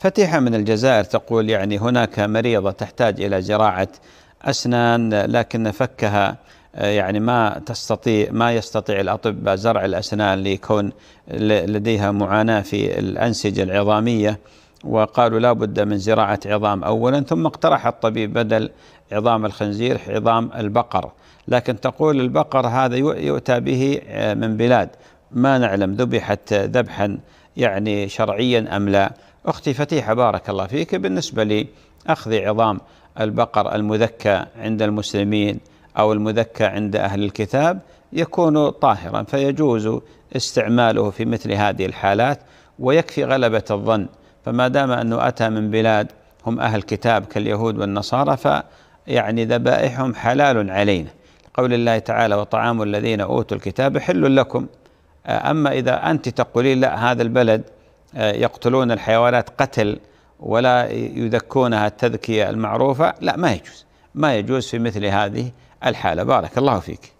فتيحة من الجزائر تقول يعني هناك مريضة تحتاج إلى جراعة أسنان لكن فكها آه، يعني ما تستطيع ما يستطيع الأطباء زرع الأسنان ليكون لديها معاناة في الأنسجة العظامية وقالوا لا بد من زراعة عظام أولا ثم اقترح الطبيب بدل عظام الخنزير عظام البقر لكن تقول البقر هذا يؤتى به آه، من بلاد ما نعلم ذبحت ذبحا يعني شرعيا أم لا أختي فتيحة بارك الله فيك بالنسبة لأخذ عظام البقر المذكى عند المسلمين أو المذكى عند أهل الكتاب يكون طاهرا فيجوز استعماله في مثل هذه الحالات ويكفي غلبة الظن فما دام أنه أتى من بلاد هم أهل كتاب كاليهود والنصارى فيعني ذبائحهم حلال علينا قول الله تعالى وطعام الذين أوتوا الكتاب حل لكم أما إذا أنت تقولين لا هذا البلد آه، يقتلون الحيوانات قتل ولا يذكونها التذكية المعروفة لا ما يجوز ما يجوز في مثل هذه الحالة بارك الله فيك